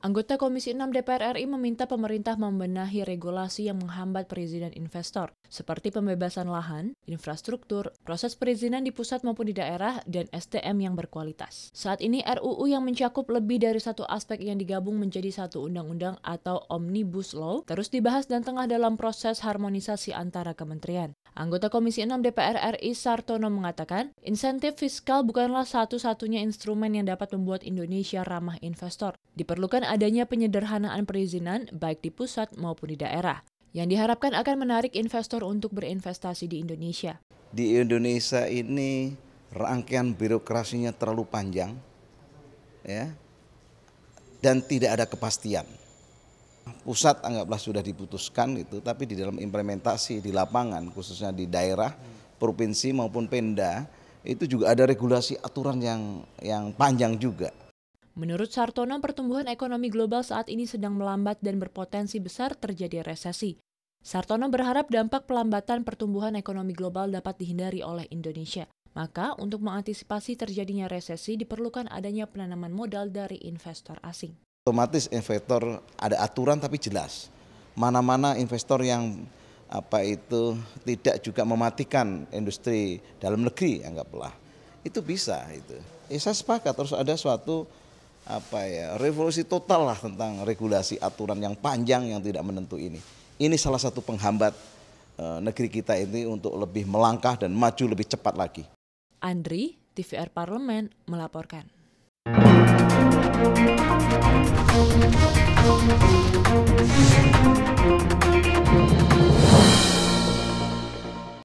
Anggota Komisi 6 DPR RI meminta pemerintah membenahi regulasi yang menghambat perizinan investor, seperti pembebasan lahan, infrastruktur, proses perizinan di pusat maupun di daerah, dan STM yang berkualitas. Saat ini RUU yang mencakup lebih dari satu aspek yang digabung menjadi satu undang-undang atau Omnibus Law terus dibahas dan tengah dalam proses harmonisasi antara kementerian. Anggota Komisi 6 DPR RI Sartono mengatakan, insentif fiskal bukanlah satu-satunya instrumen yang dapat membuat Indonesia ramah investor. Diperlukan adanya penyederhanaan perizinan baik di pusat maupun di daerah yang diharapkan akan menarik investor untuk berinvestasi di Indonesia. Di Indonesia ini rangkaian birokrasinya terlalu panjang ya dan tidak ada kepastian. Pusat anggaplah sudah diputuskan itu tapi di dalam implementasi di lapangan khususnya di daerah, provinsi maupun penda itu juga ada regulasi aturan yang yang panjang juga. Menurut Sartono, pertumbuhan ekonomi global saat ini sedang melambat dan berpotensi besar terjadi resesi. Sartono berharap dampak pelambatan pertumbuhan ekonomi global dapat dihindari oleh Indonesia. Maka, untuk mengantisipasi terjadinya resesi diperlukan adanya penanaman modal dari investor asing. Otomatis investor ada aturan tapi jelas. Mana-mana investor yang apa itu tidak juga mematikan industri dalam negeri anggaplah. Itu bisa itu. Ya, saya sepakat terus ada suatu apa ya revolusi total lah tentang regulasi aturan yang panjang yang tidak menentu ini. Ini salah satu penghambat e, negeri kita ini untuk lebih melangkah dan maju lebih cepat lagi. Andri, TVR Parlemen melaporkan.